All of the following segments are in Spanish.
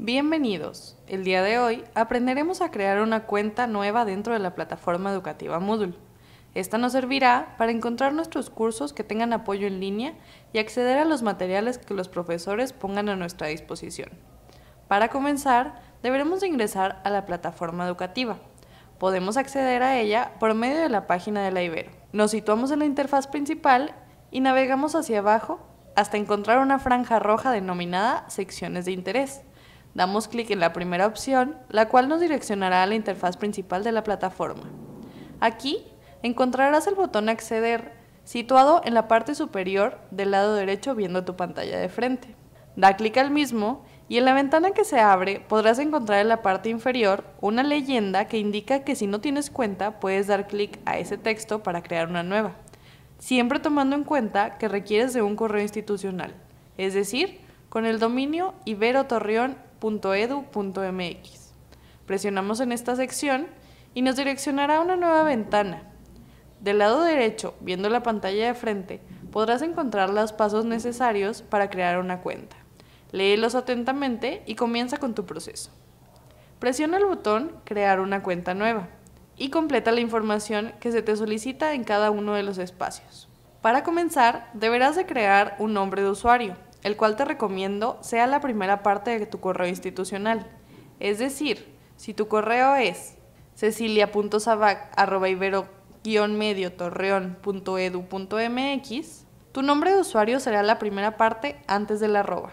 Bienvenidos. El día de hoy aprenderemos a crear una cuenta nueva dentro de la plataforma educativa Moodle. Esta nos servirá para encontrar nuestros cursos que tengan apoyo en línea y acceder a los materiales que los profesores pongan a nuestra disposición. Para comenzar, deberemos ingresar a la plataforma educativa. Podemos acceder a ella por medio de la página de la Ibero. Nos situamos en la interfaz principal y navegamos hacia abajo hasta encontrar una franja roja denominada secciones de interés Damos clic en la primera opción, la cual nos direccionará a la interfaz principal de la plataforma. Aquí encontrarás el botón Acceder, situado en la parte superior del lado derecho viendo tu pantalla de frente. Da clic al mismo y en la ventana que se abre podrás encontrar en la parte inferior una leyenda que indica que si no tienes cuenta puedes dar clic a ese texto para crear una nueva, siempre tomando en cuenta que requieres de un correo institucional, es decir, con el dominio iberotorreón .edu.mx Presionamos en esta sección y nos direccionará a una nueva ventana. Del lado derecho, viendo la pantalla de frente, podrás encontrar los pasos necesarios para crear una cuenta. Léelos atentamente y comienza con tu proceso. Presiona el botón Crear una cuenta nueva y completa la información que se te solicita en cada uno de los espacios. Para comenzar, deberás de crear un nombre de usuario el cual te recomiendo sea la primera parte de tu correo institucional. Es decir, si tu correo es ceciliasabacibero medio tu nombre de usuario será la primera parte antes del arroba,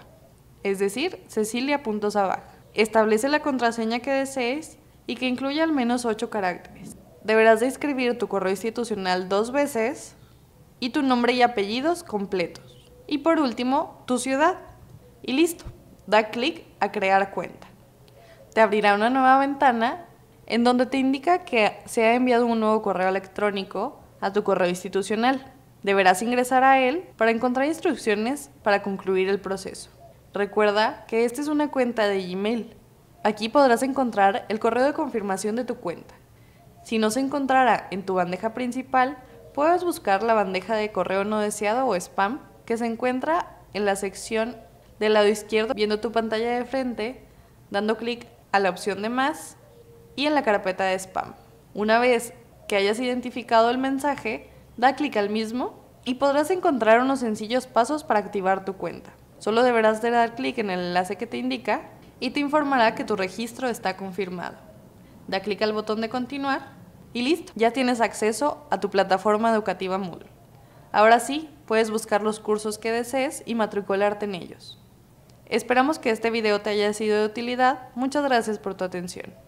es decir, cecilia.sabac. Establece la contraseña que desees y que incluya al menos 8 caracteres. Deberás de escribir tu correo institucional dos veces y tu nombre y apellidos completos. Y por último, tu ciudad. Y listo, da clic a crear cuenta. Te abrirá una nueva ventana en donde te indica que se ha enviado un nuevo correo electrónico a tu correo institucional. Deberás ingresar a él para encontrar instrucciones para concluir el proceso. Recuerda que esta es una cuenta de Gmail. Aquí podrás encontrar el correo de confirmación de tu cuenta. Si no se encontrará en tu bandeja principal, puedes buscar la bandeja de correo no deseado o spam que se encuentra en la sección del lado izquierdo, viendo tu pantalla de frente, dando clic a la opción de más y en la carpeta de spam. Una vez que hayas identificado el mensaje, da clic al mismo y podrás encontrar unos sencillos pasos para activar tu cuenta. Solo deberás dar clic en el enlace que te indica y te informará que tu registro está confirmado. Da clic al botón de continuar y listo, ya tienes acceso a tu plataforma educativa Moodle. Ahora sí, Puedes buscar los cursos que desees y matricularte en ellos. Esperamos que este video te haya sido de utilidad. Muchas gracias por tu atención.